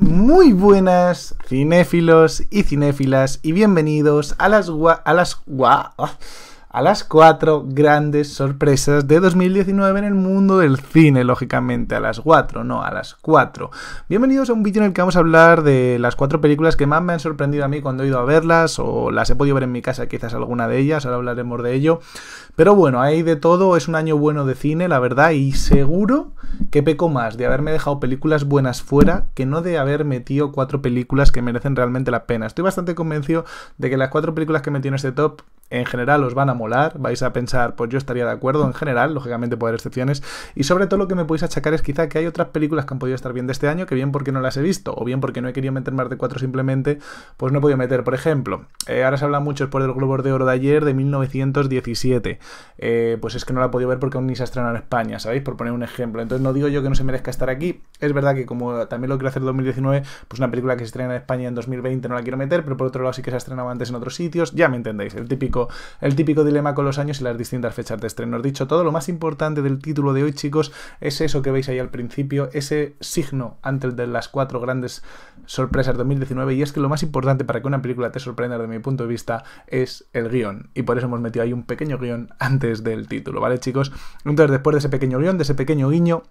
Muy buenas cinéfilos y cinéfilas y bienvenidos a las gua... a las ah, a las cuatro grandes sorpresas de 2019 en el mundo del cine, lógicamente, a las 4, no, a las 4. Bienvenidos a un vídeo en el que vamos a hablar de las cuatro películas que más me han sorprendido a mí cuando he ido a verlas o las he podido ver en mi casa, quizás alguna de ellas, ahora hablaremos de ello. Pero bueno, hay de todo, es un año bueno de cine, la verdad, y seguro que peco más de haberme dejado películas buenas fuera que no de haber metido cuatro películas que merecen realmente la pena. Estoy bastante convencido de que las cuatro películas que metí en este top en general os van a molar, vais a pensar, pues yo estaría de acuerdo en general, lógicamente puede haber excepciones, y sobre todo lo que me podéis achacar es quizá que hay otras películas que han podido estar bien de este año, que bien porque no las he visto, o bien porque no he querido meter más de cuatro simplemente, pues no he podido meter, por ejemplo, eh, ahora se habla mucho por del Globo de Oro de ayer de 1917, eh, pues es que no la he podido ver porque aún ni se ha estrenado en España, ¿sabéis? Por poner un ejemplo, entonces no digo yo que no se merezca estar aquí, es verdad que como también lo quiero hacer en 2019, pues una película que se estrena en España en 2020 no la quiero meter, pero por otro lado sí que se ha estrenado antes en otros sitios, ya me entendéis, el típico el típico dilema con los años y las distintas fechas de estreno. Os dicho todo, lo más importante del título de hoy, chicos, es eso que veis ahí al principio, ese signo antes de las cuatro grandes sorpresas 2019. Y es que lo más importante para que una película te sorprenda desde mi punto de vista es el guión. Y por eso hemos metido ahí un pequeño guión antes del título, ¿vale, chicos? Entonces, después de ese pequeño guión, de ese pequeño guiño,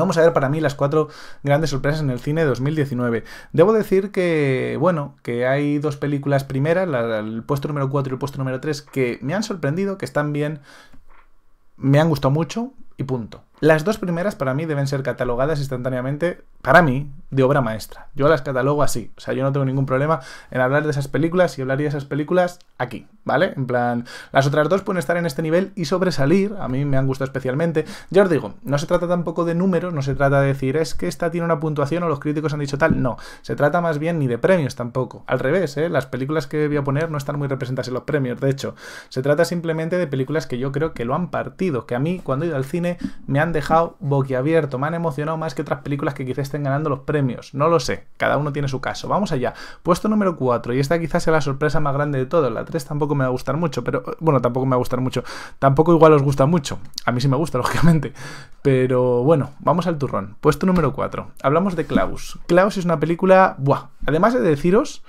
Vamos a ver para mí las cuatro grandes sorpresas en el cine 2019. Debo decir que, bueno, que hay dos películas primeras, la, el puesto número 4 y el puesto número 3, que me han sorprendido, que están bien, me han gustado mucho y punto. Las dos primeras para mí deben ser catalogadas instantáneamente, para mí, de obra maestra. Yo las catalogo así. O sea, yo no tengo ningún problema en hablar de esas películas y hablaría de esas películas aquí, ¿vale? En plan, las otras dos pueden estar en este nivel y sobresalir. A mí me han gustado especialmente. Ya os digo, no se trata tampoco de números, no se trata de decir es que esta tiene una puntuación o los críticos han dicho tal. No, se trata más bien ni de premios tampoco. Al revés, ¿eh? Las películas que voy a poner no están muy representadas en los premios, de hecho. Se trata simplemente de películas que yo creo que lo han partido, que a mí cuando he al cine me han dejado boquiabierto, me han emocionado más que otras películas que quizás estén ganando los premios. No lo sé, cada uno tiene su caso. Vamos allá. Puesto número 4, y esta quizás sea la sorpresa más grande de todos. La 3 tampoco me va a gustar mucho, pero eh, bueno, tampoco me va a gustar mucho. Tampoco igual os gusta mucho. A mí sí me gusta, lógicamente. Pero bueno, vamos al turrón. Puesto número 4. Hablamos de Klaus. Klaus es una película... Buah. Además de deciros...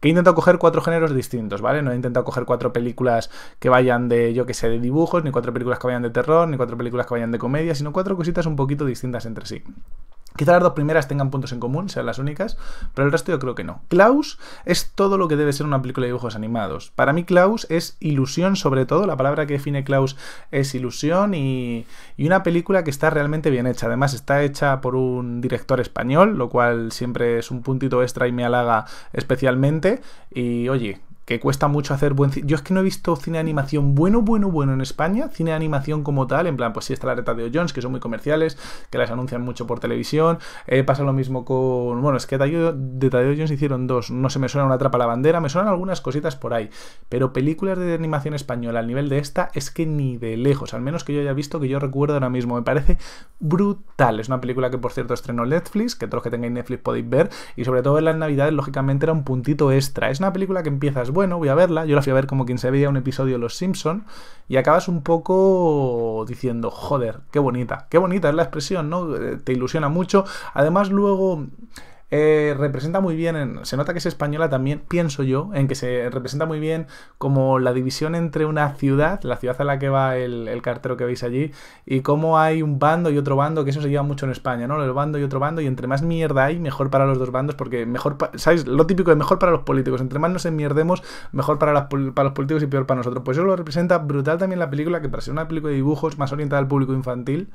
Que he coger cuatro géneros distintos, ¿vale? No he intentado coger cuatro películas que vayan de, yo que sé, de dibujos, ni cuatro películas que vayan de terror, ni cuatro películas que vayan de comedia, sino cuatro cositas un poquito distintas entre sí. Quizá las dos primeras tengan puntos en común, sean las únicas, pero el resto yo creo que no. Klaus es todo lo que debe ser una película de dibujos animados. Para mí Klaus es ilusión sobre todo, la palabra que define Klaus es ilusión y, y una película que está realmente bien hecha. Además está hecha por un director español, lo cual siempre es un puntito extra y me halaga especialmente. Y oye, que cuesta mucho hacer buen cine. Yo es que no he visto cine de animación bueno, bueno, bueno en España, cine de animación como tal, en plan, pues sí está la de Tadeo Jones, que son muy comerciales, que las anuncian mucho por televisión. Eh, pasa lo mismo con. Bueno, es que de Tadeo Jones hicieron dos. No se me suena una trapa la bandera, me suenan algunas cositas por ahí. Pero películas de animación española al nivel de esta es que ni de lejos, al menos que yo haya visto, que yo recuerdo ahora mismo. Me parece brutal. Es una película que, por cierto, estrenó Netflix, que todos los que tengáis Netflix podéis ver, y sobre todo en las navidades, lógicamente, era un puntito extra. Es una película que empiezas bueno, voy a verla. Yo la fui a ver como quien se veía un episodio de Los Simpson y acabas un poco diciendo, joder, qué bonita, qué bonita es la expresión, ¿no? Eh, te ilusiona mucho. Además, luego eh, representa muy bien, se nota que es española también, pienso yo, en que se representa muy bien como la división entre una ciudad, la ciudad a la que va el, cartero que veis allí, y cómo hay un bando y otro bando, que eso se lleva mucho en España, ¿no? El bando y otro bando, y entre más mierda hay, mejor para los dos bandos, porque mejor, ¿sabéis? Lo típico es mejor para los políticos, entre más nos enmierdemos, mejor para, para los políticos y peor para nosotros. Pues eso lo representa brutal también la película, que para ser una película de dibujos más orientada al público infantil,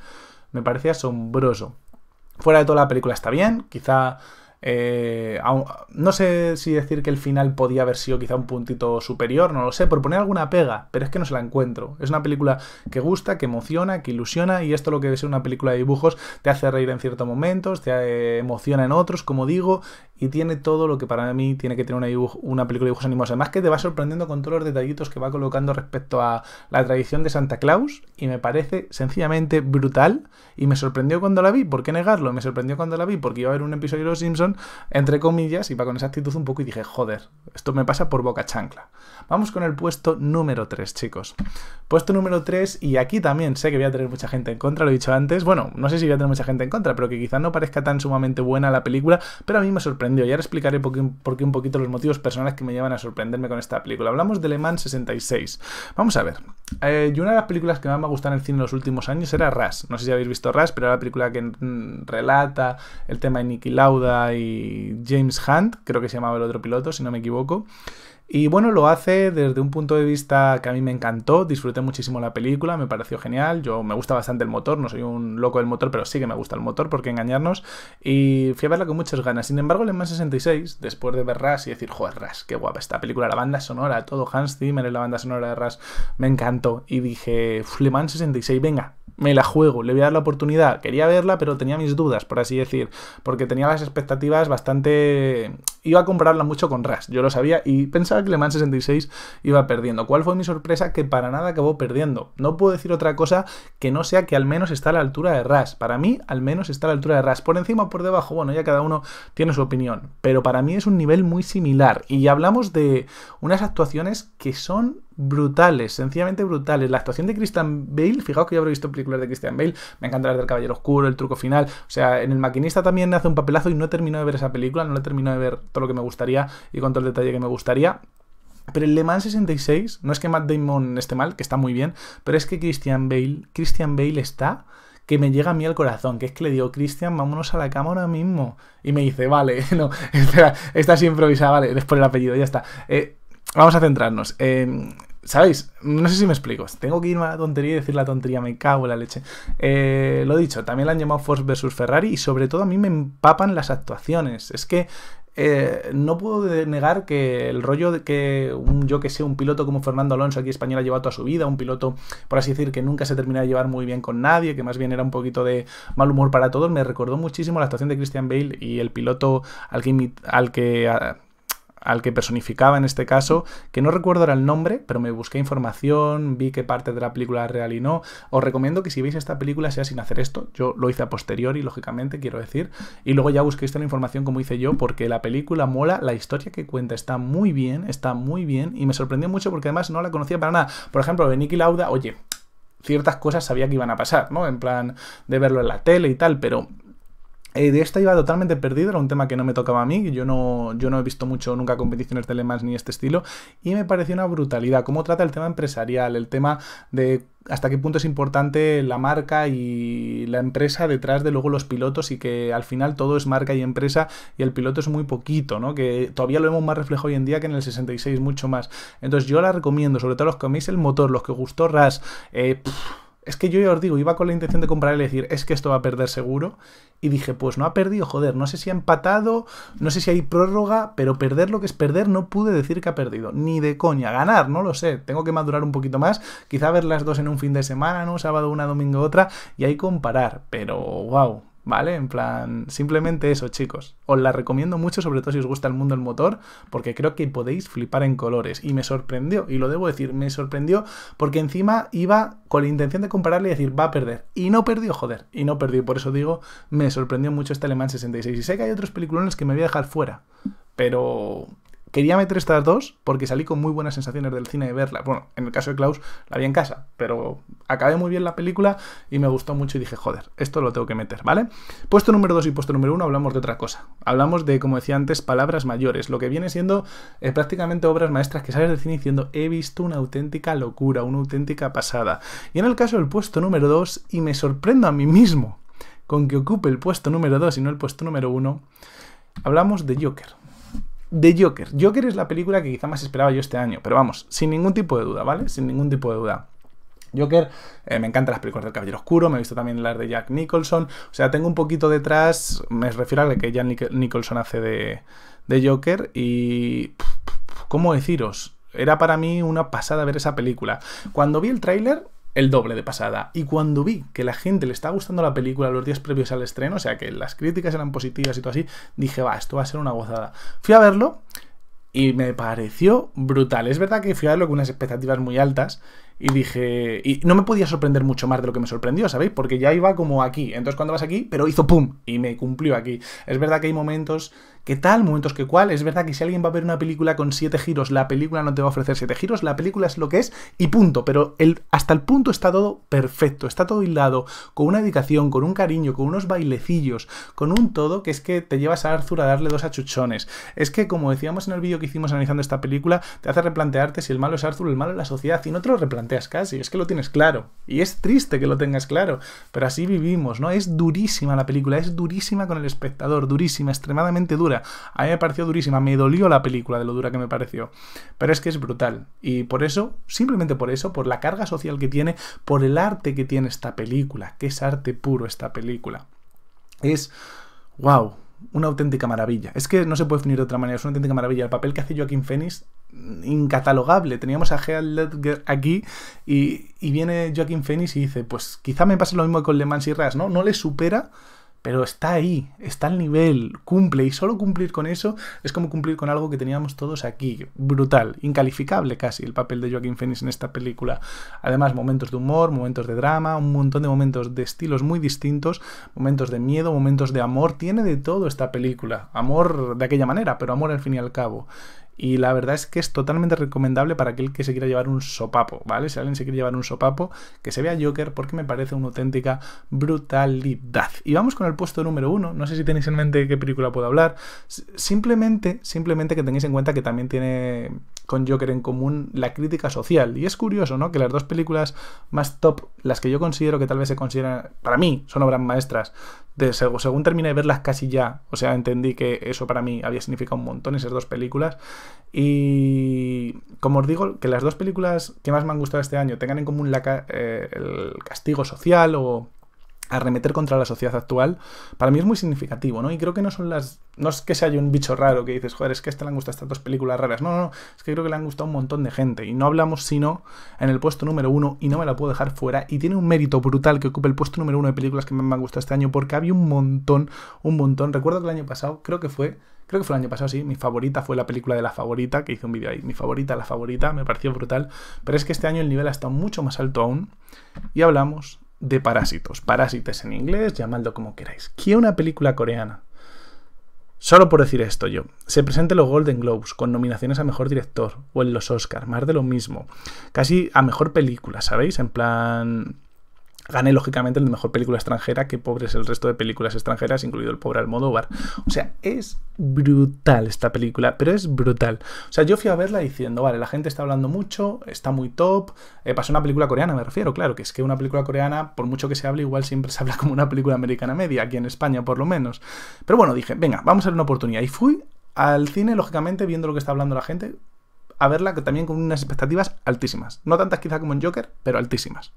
me parece asombroso. Fuera de toda la película está bien, quizá eh, no sé si decir que el final podía haber sido quizá un puntito superior, no lo sé, por poner alguna pega, pero es que no se la encuentro. Es una película que gusta, que emociona, que ilusiona, y esto lo que debe ser una película de dibujos te hace reír en ciertos momentos, te eh, emociona en otros, como digo, y tiene todo lo que para mí tiene que tener una, una película de dibujos animados. Además que te va sorprendiendo con todos los detallitos que va colocando respecto a la tradición de Santa Claus, y me parece sencillamente brutal, y me sorprendió cuando la vi, ¿por qué negarlo? Me sorprendió cuando la vi, porque iba a haber un episodio de Los Simpsons entre comillas, va con esa actitud un poco y dije, joder, esto me pasa por boca chancla. Vamos con el puesto número 3, chicos. Puesto número 3, y aquí también sé que voy a tener mucha gente en contra, lo he dicho antes. Bueno, no sé si voy a tener mucha gente en contra, pero que quizás no parezca tan sumamente buena la película, pero a mí me sorprendió. Y ahora explicaré por qué, un poquito los motivos personales que me llevan a sorprenderme con esta película. Hablamos de Le Mans 66. Vamos a ver. Eh, y una de las películas que más me ha gustado en el cine en los últimos años era Ras. No sé si habéis visto Ras, pero era la película que mm, relata el tema de Niki Lauda y James Hunt, creo que se llamaba el otro piloto, si no me equivoco. Y bueno, lo hace desde un punto de vista que a mí me encantó, disfruté muchísimo la película, me pareció genial, yo me gusta bastante el motor, no soy un loco del motor, pero sí que me gusta el motor, porque engañarnos, y fui a verla con muchas ganas. Sin embargo, Le Man 66, después de ver y decir, joder, Ras, qué guapa esta película, la banda sonora, todo Hans Zimmer en la banda sonora de Ras, me encantó, y dije, Le Mans 66, venga, me la juego, le voy a dar la oportunidad. Quería verla, pero tenía mis dudas, por así decir, porque tenía las expectativas bastante iba a comprarla mucho con Ras, yo lo sabía, y pensaba que Le Mans 66 iba perdiendo. ¿Cuál fue mi sorpresa? Que para nada acabó perdiendo. No puedo decir otra cosa que no sea que al menos está a la altura de Ras. Para mí, al menos está a la altura de Ras. Por encima o por debajo, bueno, ya cada uno tiene su opinión, pero para mí es un nivel muy similar. Y hablamos de unas actuaciones que son brutales, sencillamente brutales. La actuación de Christian Bale, fijaos que yo habré visto películas de Christian Bale, me encanta las del Caballero Oscuro, el truco final, o sea, en El Maquinista también hace un papelazo y no terminó de ver esa película, no la terminó de ver todo lo que me gustaría y con todo el detalle que me gustaría. Pero el Le Mans 66, no es que Matt Damon esté mal, que está muy bien, pero es que Christian Bale, Christian Bale está que me llega a mí al corazón, que es que le digo, Christian, vámonos a la cámara mismo. Y me dice, vale, no, está esta improvisada, vale, después el apellido, ya está. Eh, vamos a centrarnos. Em, ¿Sabéis? No sé si me explico. Tengo que irme a la tontería y decir la tontería, me cago en la leche. Eh, lo dicho, también la han llamado Force vs Ferrari y sobre todo a mí me empapan las actuaciones. Es que eh, no puedo negar que el rollo de que un, yo que sé, un piloto como Fernando Alonso aquí español ha llevado toda su vida, un piloto, por así decir, que nunca se termina de llevar muy bien con nadie, que más bien era un poquito de mal humor para todos, me recordó muchísimo la actuación de Christian Bale y el piloto al que, al que personificaba en este caso, que no recuerdo ahora el nombre, pero me busqué información, vi qué parte de la película era real y no. Os recomiendo que si veis esta película sea sin hacer esto, yo lo hice a posteriori, lógicamente, quiero decir, y luego ya busqué esta la información como hice yo, porque la película mola, la historia que cuenta está muy bien, está muy bien, y me sorprendió mucho porque además no la conocía para nada. Por ejemplo, de Nicky Lauda, oye, ciertas cosas sabía que iban a pasar, ¿no? En plan de verlo en la tele y tal, pero eh, de esta iba totalmente perdido, era un tema que no me tocaba a mí, yo no, yo no he visto mucho nunca competiciones de lemas ni este estilo, y me pareció una brutalidad, cómo trata el tema empresarial, el tema de hasta qué punto es importante la marca y la empresa detrás de luego los pilotos y que al final todo es marca y empresa y el piloto es muy poquito, ¿no? Que todavía lo vemos más reflejado hoy en día que en el 66, mucho más. Entonces yo la recomiendo, sobre todo los que améis el motor, los que gustó RAS, eh, es que yo ya os digo, iba con la intención de comprar y decir, es que esto va a perder seguro. Y dije, pues no ha perdido, joder, no sé si ha empatado, no sé si hay prórroga, pero perder lo que es perder no pude decir que ha perdido. Ni de coña, ganar, no lo sé. Tengo que madurar un poquito más, quizá ver las dos en un fin de semana, ¿no? Sábado una, domingo otra, y ahí comparar. Pero, wow, ¿Vale? En plan, simplemente eso, chicos. Os la recomiendo mucho, sobre todo si os gusta el mundo del motor, porque creo que podéis flipar en colores. Y me sorprendió, y lo debo decir, me sorprendió, porque encima iba con la intención de compararle y decir, va a perder. Y no perdió, joder, y no perdió. Por eso digo, me sorprendió mucho este alemán 66. Y sé que hay otros peliculones que me voy a dejar fuera, pero Quería meter estas dos porque salí con muy buenas sensaciones del cine de verla. Bueno, en el caso de Klaus la vi en casa, pero acabé muy bien la película y me gustó mucho y dije, joder, esto lo tengo que meter, ¿vale? Puesto número 2 y puesto número uno hablamos de otra cosa. Hablamos de, como decía antes, palabras mayores, lo que viene siendo eh, prácticamente obras maestras que sales del cine diciendo, he visto una auténtica locura, una auténtica pasada. Y en el caso del puesto número 2, y me sorprendo a mí mismo con que ocupe el puesto número 2 y no el puesto número uno, hablamos de Joker de Joker. Joker es la película que quizá más esperaba yo este año, pero vamos, sin ningún tipo de duda, ¿vale? Sin ningún tipo de duda. Joker, eh, me encantan las películas del Caballero Oscuro, me he visto también las de Jack Nicholson, o sea, tengo un poquito detrás, me refiero a lo que Jack Nicholson hace de, de Joker y... ¿Cómo deciros? Era para mí una pasada ver esa película. Cuando vi el tráiler, el doble de pasada. Y cuando vi que la gente le estaba gustando la película los días previos al estreno, o sea que las críticas eran positivas y todo así, dije, va, esto va a ser una gozada. Fui a verlo y me pareció brutal. Es verdad que fui a verlo con unas expectativas muy altas y dije, y no me podía sorprender mucho más de lo que me sorprendió, ¿sabéis? Porque ya iba como aquí. Entonces cuando vas aquí, pero hizo pum y me cumplió aquí. Es verdad que hay momentos que tal, momentos que cual. Es verdad que si alguien va a ver una película con siete giros, la película no te va a ofrecer siete giros, la película es lo que es y punto. Pero el, hasta el punto está todo perfecto, está todo hilado, con una dedicación, con un cariño, con unos bailecillos, con un todo que es que te llevas a Arthur a darle dos achuchones. Es que como decíamos en el vídeo que hicimos analizando esta película, te hace replantearte si el malo es Arthur, el malo es la sociedad y te otro replanteas casi, es que lo tienes claro. Y es triste que lo tengas claro, pero así vivimos, ¿no? Es durísima la película, es durísima con el espectador, durísima, extremadamente dura. A mí me pareció durísima, me dolió la película de lo dura que me pareció. Pero es que es brutal. Y por eso, simplemente por eso, por la carga social que tiene, por el arte que tiene esta película, que es arte puro esta película. Es... ¡Wow! una auténtica maravilla. Es que no se puede definir de otra manera, es una auténtica maravilla. El papel que hace Joaquín Phoenix, incatalogable. Teníamos a Heath Ledger aquí y, viene Joaquín Phoenix y dice, pues quizá me pase lo mismo con Le Mans y Ras, ¿no? No le supera pero está ahí, está al nivel, cumple, y solo cumplir con eso es como cumplir con algo que teníamos todos aquí. Brutal, incalificable casi el papel de Joaquín Phoenix en esta película. Además, momentos de humor, momentos de drama, un montón de momentos de estilos muy distintos, momentos de miedo, momentos de amor, tiene de todo esta película. Amor de aquella manera, pero amor al fin y al cabo. Y la verdad es que es totalmente recomendable para aquel que se quiera llevar un sopapo, ¿vale? Si alguien se quiere llevar un sopapo, que se vea Joker porque me parece una auténtica brutalidad. Y vamos con el puesto número uno. No sé si tenéis en mente qué película puedo hablar. Simplemente, simplemente que tengáis en cuenta que también tiene con Joker en común la crítica social. Y es curioso, ¿no? Que las dos películas más top, las que yo considero que tal vez se consideran, para mí, son obras maestras, según terminé de verlas casi ya, o sea, entendí que eso para mí había significado un montón, esas dos películas. Y como os digo, que las dos películas que más me han gustado este año tengan en común la, eh, el castigo social o arremeter contra la sociedad actual, para mí es muy significativo, ¿no? Y creo que no son las. No es que sea yo un bicho raro que dices, joder, es que a esta le han gustado estas dos películas raras. No, no, no, es que creo que le han gustado un montón de gente. Y no hablamos sino en el puesto número uno, y no me la puedo dejar fuera. Y tiene un mérito brutal que ocupe el puesto número uno de películas que me han gustado este año, porque había un montón, un montón. Recuerdo que el año pasado, creo que fue. Creo que fue el año pasado, sí. Mi favorita fue la película de la favorita, que hice un vídeo ahí. Mi favorita, la favorita, me pareció brutal. Pero es que este año el nivel ha estado mucho más alto aún. Y hablamos de parásitos, parásites en inglés, llamadlo como queráis, que una película coreana. Solo por decir esto yo, se presente los Golden Globes con nominaciones a Mejor Director o en los Oscars, más de lo mismo, casi a Mejor Película, ¿sabéis? En plan, gane lógicamente el mejor película extranjera que pobres el resto de películas extranjeras, incluido el pobre Almodóvar. O sea, es brutal esta película, pero es brutal. O sea, yo fui a verla diciendo, vale, la gente está hablando mucho, está muy top, eh, pasó una película coreana, me refiero, claro, que es que una película coreana, por mucho que se hable, igual siempre se habla como una película americana media, aquí en España por lo menos. Pero bueno, dije, venga, vamos a ver una oportunidad. Y fui al cine, lógicamente, viendo lo que está hablando la gente, a verla también con unas expectativas altísimas. No tantas quizá como en Joker, pero altísimas.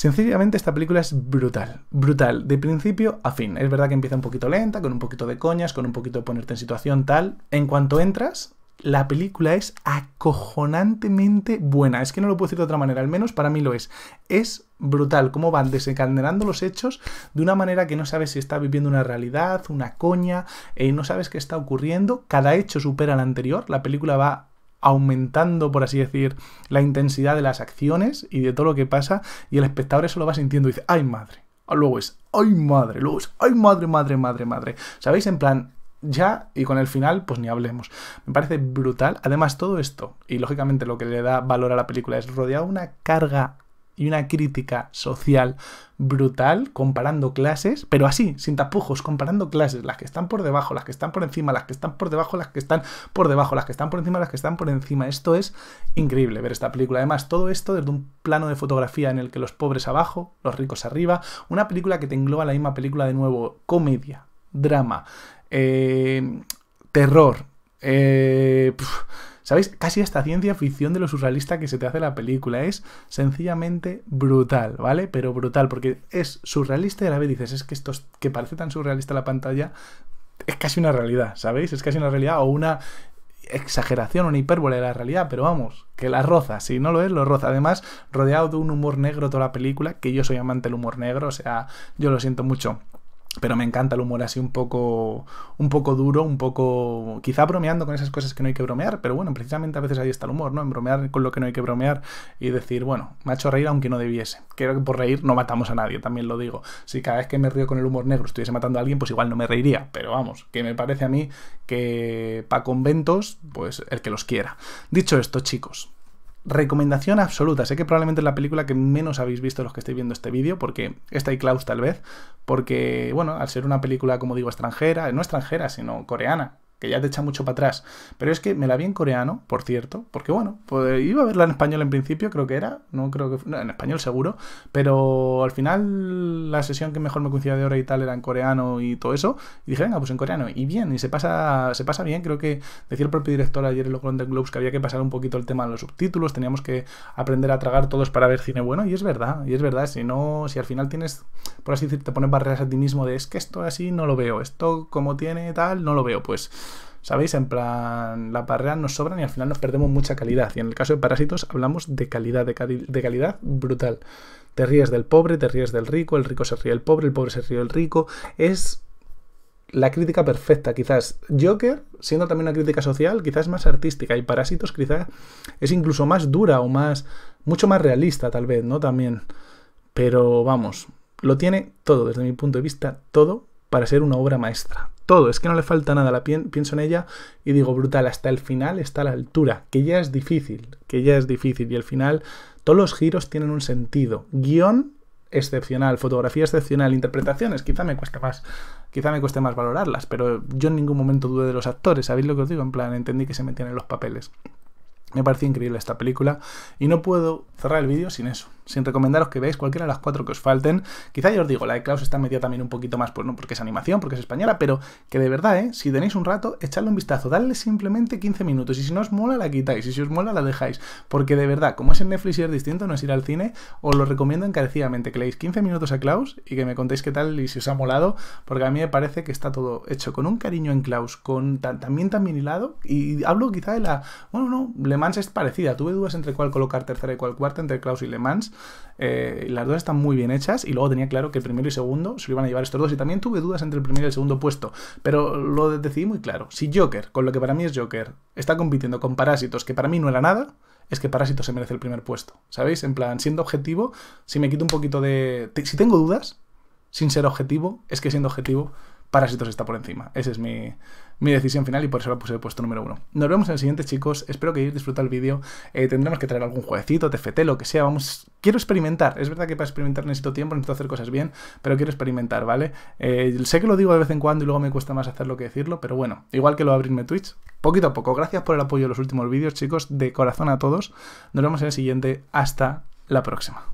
Sencillamente esta película es brutal, brutal, de principio a fin. Es verdad que empieza un poquito lenta, con un poquito de coñas, con un poquito de ponerte en situación tal. En cuanto entras, la película es acojonantemente buena. Es que no lo puedo decir de otra manera, al menos para mí lo es. Es brutal cómo van desencadenando los hechos de una manera que no sabes si está viviendo una realidad, una coña, y eh, no sabes qué está ocurriendo. Cada hecho supera al anterior, la película va aumentando, por así decir, la intensidad de las acciones y de todo lo que pasa, y el espectador eso lo va sintiendo y dice, ¡ay madre! Ah, luego es, ¡ay madre! Luego es, ¡ay madre, madre, madre, madre! ¿Sabéis? En plan, ya y con el final pues ni hablemos. Me parece brutal. Además todo esto, y lógicamente lo que le da valor a la película es rodear una carga y una crítica social brutal comparando clases, pero así, sin tapujos, comparando clases, las que están por debajo, las que están por encima, las que están por debajo, las que están por debajo, las que están por encima, las que están por encima. Esto es increíble ver esta película. Además, todo esto desde un plano de fotografía en el que los pobres abajo, los ricos arriba, una película que te engloba la misma película de nuevo, comedia, drama, eh, terror, eh, ¿Sabéis? Casi esta ciencia ficción de lo surrealista que se te hace la película. Es sencillamente brutal, ¿vale? Pero brutal, porque es surrealista y a la vez dices, es que esto que parece tan surrealista la pantalla, es casi una realidad, ¿sabéis? Es casi una realidad o una exageración, una hipérbole de la realidad, pero vamos, que la roza, si no lo es, lo roza. Además, rodeado de un humor negro toda la película, que yo soy amante del humor negro, o sea, yo lo siento mucho pero me encanta el humor así un poco un poco duro, un poco quizá bromeando con esas cosas que no hay que bromear, pero bueno, precisamente a veces ahí está el humor, ¿no? En bromear con lo que no hay que bromear y decir, bueno, me ha hecho reír aunque no debiese. Creo que por reír no matamos a nadie, también lo digo. Si cada vez que me río con el humor negro estuviese matando a alguien, pues igual no me reiría, pero vamos, que me parece a mí que para conventos, pues el que los quiera. Dicho esto, chicos, recomendación absoluta. Sé que probablemente es la película que menos habéis visto los que estéis viendo este vídeo, porque esta y Klaus tal vez, porque, bueno, al ser una película, como digo, extranjera, no extranjera, sino coreana, que ya te echa mucho para atrás. Pero es que me la vi en coreano, por cierto, porque bueno, pues iba a verla en español en principio, creo que era, no creo que en español seguro, pero al final la sesión que mejor me coincidía de hora y tal era en coreano y todo eso, y dije, venga, pues en coreano, y bien, y se pasa, se pasa bien, creo que decía el propio director ayer en los Golden Globes que había que pasar un poquito el tema de los subtítulos, teníamos que aprender a tragar todos para ver cine bueno, y es verdad, y es verdad, si no, si al final tienes, por así decir, te pones barreras a ti mismo de es que esto así no lo veo, esto como tiene tal, no lo veo, pues ¿Sabéis? En plan, la parrera nos sobran y al final nos perdemos mucha calidad. Y en el caso de parásitos hablamos de calidad, de, calidad brutal. Te ríes del pobre, te ríes del rico, el rico se ríe del pobre, el pobre se ríe del rico. Es la crítica perfecta, quizás. Joker, siendo también una crítica social, quizás más artística. Y Parásitos, quizás es incluso más dura o más. mucho más realista, tal vez, ¿no? También. Pero vamos, lo tiene todo, desde mi punto de vista, todo para ser una obra maestra. Todo, es que no le falta nada, la pienso en ella y digo, brutal, hasta el final está a la altura, que ya es difícil, que ya es difícil y el final, todos los giros tienen un sentido. Guión excepcional, fotografía excepcional, interpretaciones, quizá me cueste más, quizá me cueste más valorarlas, pero yo en ningún momento dudé de los actores, ¿sabéis lo que os digo? En plan, entendí que se metían en los papeles. Me pareció increíble esta película y no puedo cerrar el vídeo sin eso sin recomendaros que veáis cualquiera de las cuatro que os falten. Quizá yo os digo, la de Klaus está metida también un poquito más, pues no, porque es animación, porque es española, pero que de verdad, ¿eh? si tenéis un rato, echadle un vistazo, dadle simplemente 15 minutos y si no os mola la quitáis y si os mola la dejáis, porque de verdad, como es en Netflix y es distinto, no es ir al cine, os lo recomiendo encarecidamente, que leéis 15 minutos a Klaus y que me contéis qué tal y si os ha molado, porque a mí me parece que está todo hecho con un cariño en Klaus, con también también hilado y hablo quizá de la, bueno, no, Le Mans es parecida, tuve dudas entre cuál colocar tercera y cuál cuarta, entre Klaus y Le Mans, eh, las dos están muy bien hechas y luego tenía claro que el primero y segundo se lo iban a llevar estos dos. Y también tuve dudas entre el primero y el segundo puesto, pero lo decidí muy claro. Si Joker, con lo que para mí es Joker, está compitiendo con Parásitos, que para mí no era nada, es que Parásitos se merece el primer puesto. ¿Sabéis? En plan, siendo objetivo, si me quito un poquito de. Si tengo dudas, sin ser objetivo, es que siendo objetivo Parásitos está por encima. Esa es mi, decisión final y por eso la puse de puesto número uno. Nos vemos en el siguiente, chicos. Espero que hayáis disfrutado el vídeo. Eh, tendremos que traer algún jueguecito, TFT, lo que sea. Vamos, quiero experimentar. Es verdad que para experimentar necesito tiempo, necesito hacer cosas bien, pero quiero experimentar, ¿vale? Eh, sé que lo digo de vez en cuando y luego me cuesta más hacerlo que decirlo, pero bueno, igual que lo abrirme Twitch, poquito a poco. Gracias por el apoyo de los últimos vídeos, chicos. De corazón a todos. Nos vemos en el siguiente. Hasta la próxima.